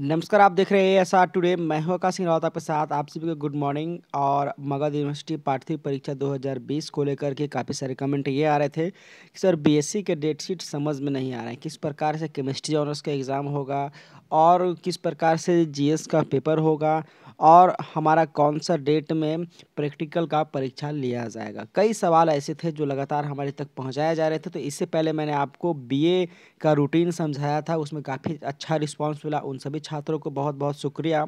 नमस्कार आप देख रहे हैं एस आर टूडे मैं हूं आकाश सिंह रावत आपके साथ आप सभी को गुड मॉर्निंग और मगध यूनिवर्सिटी पार्थिव परीक्षा 2020 को लेकर के काफ़ी सारे कमेंट ये आ रहे थे कि सर बीएससी e के डेट शीट समझ में नहीं आ रहे हैं किस प्रकार से केमिस्ट्री ऑनर्स का एग्ज़ाम होगा और किस प्रकार से जीएस का पेपर होगा और हमारा कौन सा डेट में प्रैक्टिकल का परीक्षा लिया जाएगा कई सवाल ऐसे थे जो लगातार हमारे तक पहुँचाए जा रहे थे तो इससे पहले मैंने आपको बी का रूटीन समझाया था उसमें काफ़ी अच्छा रिस्पॉन्स मिला उन सभी छात्रों को बहुत बहुत शुक्रिया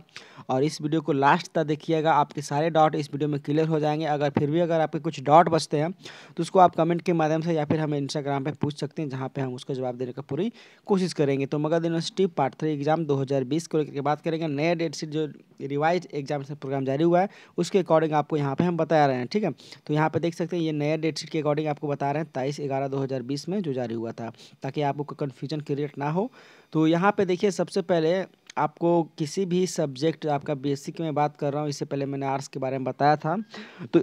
और इस वीडियो को लास्ट तक देखिएगा आपके सारे डॉट इस वीडियो में क्लियर हो जाएंगे अगर फिर भी अगर आपके कुछ डॉट बचते हैं तो उसको आप कमेंट के माध्यम से या फिर हमें इंस्टाग्राम पर पूछ सकते हैं जहाँ पर हम उसको जवाब देने का पूरी कोशिश करेंगे तो Magadh university part three exam दो को लेकर बात करेंगे नया डेट शीट जो रिवाइज रिवाइज एग्जामिनेशन प्रोग्राम जारी हुआ है उसके अकॉर्डिंग आपको यहाँ पे हम बता रहे हैं ठीक है तो यहाँ पे देख सकते हैं ये नया शीट के अकॉर्डिंग आपको बता रहे हैं तेईस ग्यारह दो में जो जारी हुआ था ताकि आपको कन्फ्यूजन क्रिएट ना हो तो यहाँ पर देखिए सबसे पहले आपको किसी भी सब्जेक्ट आपका बीएससी की मैं बात कर रहा हूँ इससे पहले मैंने आर्ट्स के बारे में बताया था तो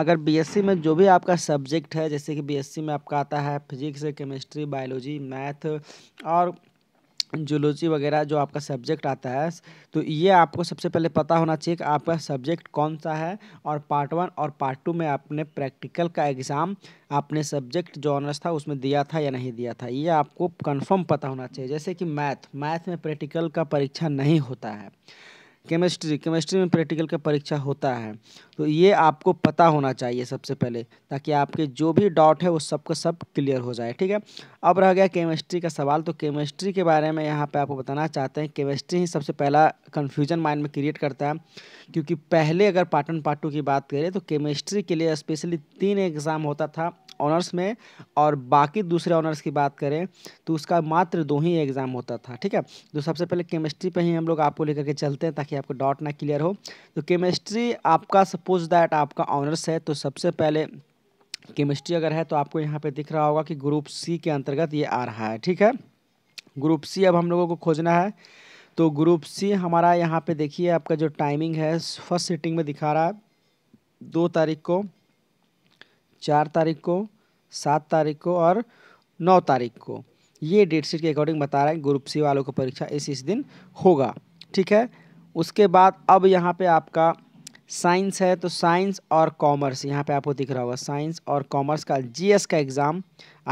अगर बीएससी में जो भी आपका सब्जेक्ट है जैसे कि बीएससी में आपका आता है फिजिक्स केमिस्ट्री बायोलॉजी मैथ और जूलॉजी वगैरह जो आपका सब्जेक्ट आता है तो ये आपको सबसे पहले पता होना चाहिए कि आपका सब्जेक्ट कौन सा है और पार्ट वन और पार्ट टू में आपने प्रैक्टिकल का एग्ज़ाम आपने सब्जेक्ट जो ऑनर्स था उसमें दिया था या नहीं दिया था ये आपको कन्फर्म पता होना चाहिए जैसे कि मैथ मैथ में प्रैक्टिकल का परीक्षा नहीं होता है केमिस्ट्री केमिस्ट्री में प्रैक्टिकल का परीक्षा होता है तो ये आपको पता होना चाहिए सबसे पहले ताकि आपके जो भी डाउट है वो सब का सब क्लियर हो जाए ठीक है अब रह गया केमिस्ट्री का सवाल तो केमिस्ट्री के बारे में यहाँ पे आपको बताना चाहते हैं केमिस्ट्री ही सबसे पहला कन्फ्यूजन माइंड में क्रिएट करता है क्योंकि पहले अगर पाटन पार्ट टू की बात करें तो केमिस्ट्री के लिए स्पेशली तीन एग्ज़ाम होता था ऑनर्स में और बाकी दूसरे ऑनर्स की बात करें तो उसका मात्र दो ही एग्ज़ाम होता था ठीक है तो सबसे पहले केमिस्ट्री पे ही हम लोग आपको लेकर के चलते हैं ताकि आपको डॉट ना क्लियर हो तो केमिस्ट्री आपका सपोज दैट आपका ऑनर्स है तो सबसे पहले केमिस्ट्री अगर है तो आपको यहाँ पर दिख रहा होगा कि ग्रुप सी के अंतर्गत ये आ रहा है ठीक है ग्रुप सी अब हम लोगों को खोजना है तो ग्रुप सी हमारा यहाँ पे देखिए आपका जो टाइमिंग है फर्स्ट सिटिंग में दिखा रहा है दो तारीख को चार तारीख को सात तारीख को और नौ तारीख को ये डेट शीट के अकॉर्डिंग बता रहे हैं ग्रुप सी वालों को परीक्षा इस इस दिन होगा ठीक है उसके बाद अब यहाँ पे आपका साइंस है तो साइंस और कॉमर्स यहाँ पे आपको दिख रहा होगा साइंस और कॉमर्स का जीएस का एग्ज़ाम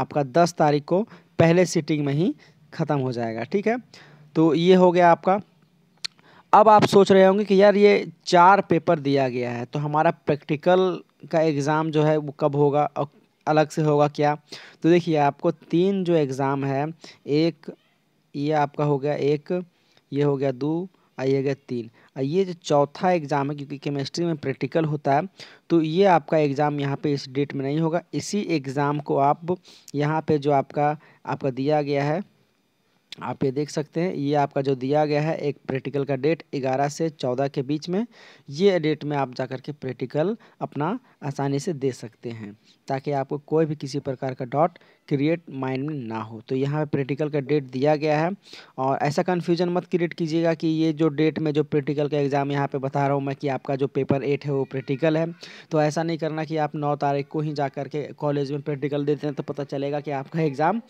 आपका 10 तारीख को पहले सिटिंग में ही ख़त्म हो जाएगा ठीक है तो ये हो गया आपका अब आप सोच रहे होंगे कि यार ये चार पेपर दिया गया है तो हमारा प्रैक्टिकल का एग्ज़ाम जो है वो कब होगा और अलग से होगा क्या तो देखिए आपको तीन जो एग्ज़ाम है एक ये आपका हो गया एक ये हो गया दो और ये गया तीन और ये जो चौथा एग्ज़ाम है क्योंकि केमिस्ट्री में प्रैक्टिकल होता है तो ये आपका एग्ज़ाम यहाँ पे इस डेट में नहीं होगा इसी एग्ज़ाम को आप यहाँ पे जो आपका आपका दिया गया है आप ये देख सकते हैं ये आपका जो दिया गया है एक प्रैक्टिकल का डेट 11 से 14 के बीच में ये डेट में आप जा कर के प्रैक्टिकल अपना आसानी से दे सकते हैं ताकि आपको कोई भी किसी प्रकार का डॉट क्रिएट माइंड में ना हो तो यहाँ पे प्रैक्टिकल का डेट दिया गया है और ऐसा कन्फ्यूजन मत क्रिएट कीजिएगा कि ये जो डेट में जो प्रैक्टिकल का एग्ज़ाम यहाँ पे बता रहा हूँ मैं कि आपका जो पेपर एट है वो प्रैक्टिकल है तो ऐसा नहीं करना कि आप नौ तारीख को ही जा के कॉलेज में प्रैक्टिकल देते हैं तो पता चलेगा कि आपका एग्ज़ाम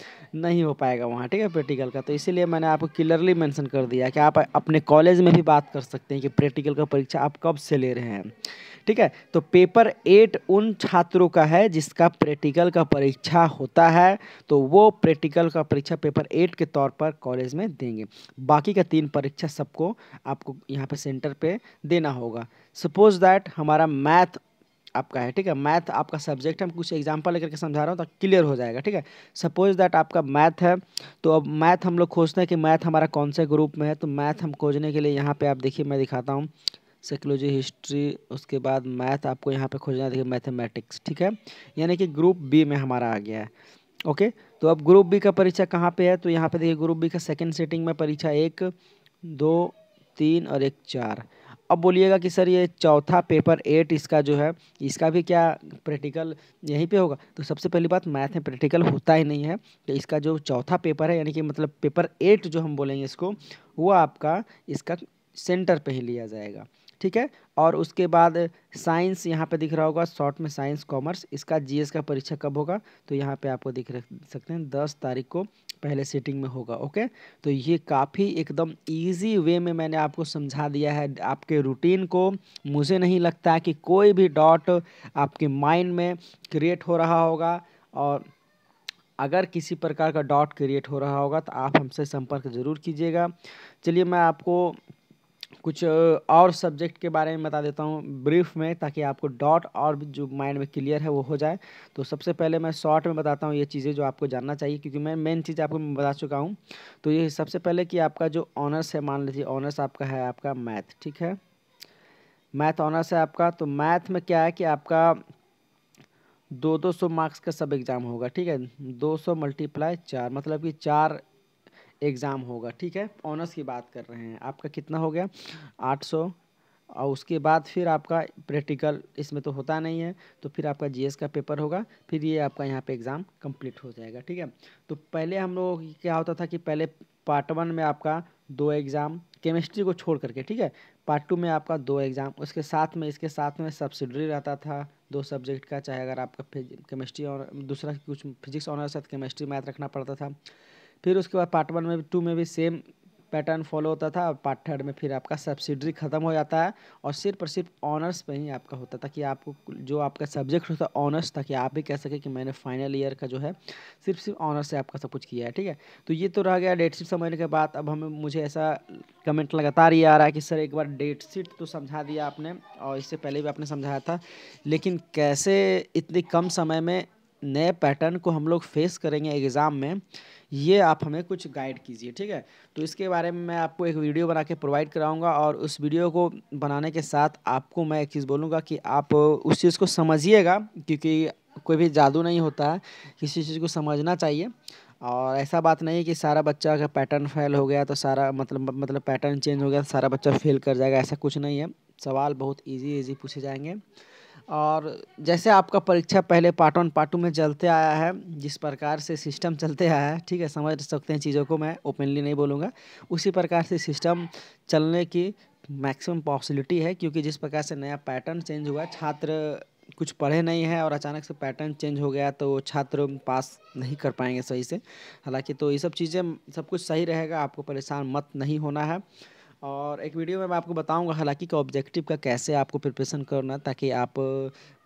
नहीं हो पाएगा वहाँ ठीक है प्रैक्टिकल का तो इसीलिए मैंने आपको क्लियरली मैंसन कर दिया कि आप अपने कॉलेज में भी बात कर सकते हैं कि प्रैक्टिकल का परीक्षा आप कब से ले रहे हैं ठीक है तो पेपर एट उन छात्रों का है जिसका प्रैक्टिकल का परीक्षा होता है तो वो प्रैक्टिकल का परीक्षा पेपर एट के तौर पर कॉलेज में देंगे बाकी का तीन परीक्षा सबको आपको यहाँ पे सेंटर पे देना होगा सपोज दैट हमारा मैथ आपका है ठीक है मैथ आपका सब्जेक्ट है कुछ एग्जांपल लेकर के समझा रहा हूँ तो क्लियर हो जाएगा ठीक है सपोज दैट आपका मैथ है तो अब मैथ हम लोग खोजते हैं कि मैथ हमारा कौन से ग्रुप में है तो मैथ हम खोजने के लिए यहाँ पे आप देखिए मैं दिखाता हूँ साइकोलॉजी हिस्ट्री उसके बाद मैथ आपको यहाँ पे खोजना देखिए मैथमेटिक्स ठीक है यानी कि ग्रुप बी में हमारा आ गया है ओके तो अब ग्रुप बी का परीक्षा कहाँ पे है तो यहाँ पे देखिए ग्रुप बी का सेकंड सेटिंग में परीक्षा एक दो तीन और एक चार अब बोलिएगा कि सर ये चौथा पेपर एट इसका जो है इसका भी क्या प्रैक्टिकल यहीं पे होगा तो सबसे पहली बात मैथ में प्रैक्टिकल होता ही नहीं है तो इसका जो चौथा पेपर है यानी कि मतलब पेपर एट जो हम बोलेंगे इसको वो आपका इसका सेंटर पे ही लिया जाएगा ठीक है और उसके बाद साइंस यहाँ पे दिख रहा होगा शॉर्ट में साइंस कॉमर्स इसका जीएस का परीक्षा कब होगा तो यहाँ पे आपको दिख सकते हैं दस तारीख को पहले सेटिंग में होगा ओके तो ये काफ़ी एकदम इजी वे में मैंने आपको समझा दिया है आपके रूटीन को मुझे नहीं लगता है कि कोई भी डॉट आपके माइंड में क्रिएट हो रहा होगा और अगर किसी प्रकार का डॉट क्रिएट हो रहा होगा तो आप हमसे संपर्क ज़रूर कीजिएगा चलिए मैं आपको कुछ और सब्जेक्ट के बारे में बता देता हूँ ब्रीफ में ताकि आपको डॉट और जो माइंड में क्लियर है वो हो जाए तो सबसे पहले मैं शॉर्ट में बताता हूँ ये चीज़ें जो आपको जानना चाहिए क्योंकि मैं मेन चीज़ आपको बता चुका हूँ तो ये सबसे पहले कि आपका जो ऑनर्स है मान लीजिए ऑनर्स आपका है आपका मैथ ठीक है मैथ ऑनर्स है आपका तो मैथ में क्या है कि आपका दो दो सौ मार्क्स का सब एग्ज़ाम होगा ठीक है दो सौ मल्टीप्लाई चार मतलब कि चार एग्ज़ाम होगा ठीक है ऑनर्स की बात कर रहे हैं आपका कितना हो गया आठ सौ और उसके बाद फिर आपका प्रैक्टिकल इसमें तो होता नहीं है तो फिर आपका जीएस का पेपर होगा फिर ये आपका यहाँ पे एग्ज़ाम कंप्लीट हो जाएगा ठीक है तो पहले हम लोग क्या होता था कि पहले पार्ट वन में आपका दो एग्ज़ाम केमिस्ट्री को छोड़ करके ठीक है पार्ट टू में आपका दो एग्ज़ाम उसके साथ में इसके साथ में सब्सिडरी रहता था दो सब्जेक्ट का चाहे अगर आपका केमिस्ट्री और दूसरा कुछ फिजिक्स ऑनर्स साथ केमिस्ट्री मैथ रखना पड़ता था फिर उसके बाद पार्ट वन में टू में भी सेम पैटर्न फॉलो होता था और पार्ट थर्ड में फिर आपका सब्सिडरी ख़त्म हो जाता है और सिर्फ और सिर्फ ऑनर्स में ही आपका होता था कि आपको जो आपका सब्जेक्ट होता है ऑनर्स था कि आप भी कह सकें कि मैंने फाइनल ईयर का जो है सिर्फ सिर्फ ऑनर्स से आपका सब कुछ किया है ठीक है तो ये तो रह गया डेट शीट समझने के बाद अब हमें मुझे ऐसा कमेंट लगातार ही आ रहा है कि सर एक बार डेट शीट तो समझा दिया आपने और इससे पहले भी आपने समझाया था लेकिन कैसे इतने कम समय में नए पैटर्न को हम लोग फेस करेंगे एग्ज़ाम में ये आप हमें कुछ गाइड कीजिए ठीक है तो इसके बारे में मैं आपको एक वीडियो बना के प्रोवाइड कराऊंगा और उस वीडियो को बनाने के साथ आपको मैं एक चीज़ बोलूँगा कि आप उस चीज़ को समझिएगा क्योंकि कोई भी जादू नहीं होता है किसी चीज़ को समझना चाहिए और ऐसा बात नहीं कि सारा बच्चा अगर पैटर्न फेल हो गया तो सारा मतलब मतलब पैटर्न चेंज हो गया तो सारा बच्चा फेल कर जाएगा ऐसा कुछ नहीं है सवाल बहुत इजी इजी पूछे जाएंगे और जैसे आपका परीक्षा पहले पार्ट वन पार्ट टू में चलते आया है जिस प्रकार से सिस्टम चलते आया है ठीक है समझ सकते हैं चीज़ों को मैं ओपनली नहीं बोलूँगा उसी प्रकार से सिस्टम चलने की मैक्सिमम पॉसिबिलिटी है क्योंकि जिस प्रकार से नया पैटर्न चेंज हुआ छात्र कुछ पढ़े नहीं हैं और अचानक से पैटर्न चेंज हो गया तो छात्र पास नहीं कर पाएंगे सही से हालांकि तो ये सब चीज़ें सब कुछ सही रहेगा आपको परेशान मत नहीं होना है और एक वीडियो में मैं आपको बताऊंगा हालांकि का ऑब्जेक्टिव का कैसे आपको प्रिपरेशन करना ताकि आप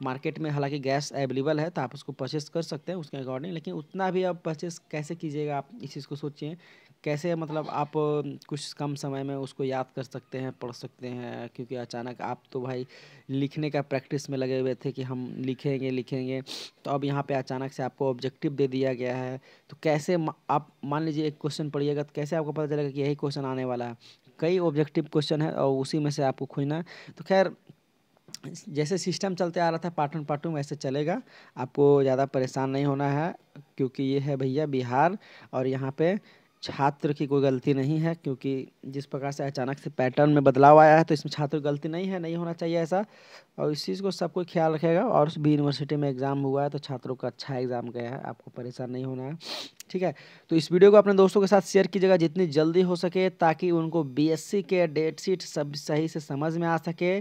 मार्केट में हालांकि गैस अवेलेबल है तो आप उसको परचेस कर सकते हैं उसके अकॉर्डिंग लेकिन उतना भी आप परचेस कैसे कीजिएगा आप इस चीज़ को सोचिए कैसे मतलब आप कुछ कम समय में उसको याद कर सकते हैं पढ़ सकते हैं क्योंकि अचानक आप तो भाई लिखने का प्रैक्टिस में लगे हुए थे कि हम लिखेंगे लिखेंगे तो अब यहाँ पे अचानक से आपको ऑब्जेक्टिव दे दिया गया है तो कैसे आप मान लीजिए एक क्वेश्चन पढ़िएगा तो कैसे आपको पता चलेगा कि यही क्वेश्चन आने वाला है कई ऑब्जेक्टिव क्वेश्चन है और उसी में से आपको खोजना है तो खैर जैसे सिस्टम चलते आ रहा था पाटन पाटुम वैसे चलेगा आपको ज़्यादा परेशान नहीं होना है क्योंकि ये है भैया बिहार और यहाँ पे छात्र की कोई गलती नहीं है क्योंकि जिस प्रकार से अचानक से पैटर्न में बदलाव आया है तो इसमें छात्र की गलती नहीं है नहीं होना चाहिए ऐसा और इस चीज़ को सब कोई ख्याल रखेगा और भी यूनिवर्सिटी में एग्ज़ाम हुआ है तो छात्रों का अच्छा एग्ज़ाम गया है आपको परेशान नहीं होना है ठीक है तो इस वीडियो को अपने दोस्तों के साथ शेयर कीजिएगा जितनी जल्दी हो सके ताकि उनको बी के डेट शीट सब सही से समझ में आ सके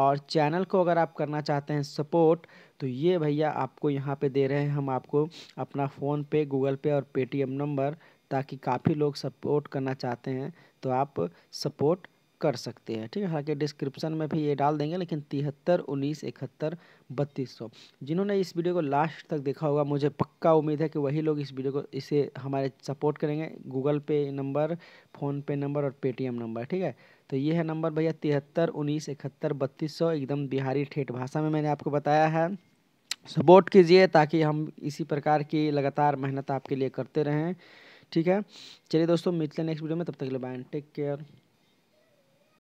और चैनल को अगर आप करना चाहते हैं सपोर्ट तो ये भैया आपको यहाँ पर दे रहे हैं हम आपको अपना फ़ोनपे गूगल पे और पेटीएम नंबर ताकि काफ़ी लोग सपोर्ट करना चाहते हैं तो आप सपोर्ट कर सकते हैं ठीक है हालांकि डिस्क्रिप्शन में भी ये डाल देंगे लेकिन तिहत्तर उन्नीस इकहत्तर बत्तीस सौ जिन्होंने इस वीडियो को लास्ट तक देखा होगा मुझे पक्का उम्मीद है कि वही लोग इस वीडियो को इसे हमारे सपोर्ट करेंगे Google Pay number PhonePe number और पेटीएम नंबर ठीक है तो ये है नंबर भैया तिहत्तर उन्नीस इकहत्तर बत्तीस सौ एकदम बिहारी ठेठ भाषा में मैंने आपको बताया है सपोर्ट कीजिए ताकि हम इसी प्रकार की लगातार मेहनत आपके लिए करते रहें ठीक है चलिए दोस्तों मिलते हैं नेक्स्ट वीडियो में तब तक के लिए बाय टेक केयर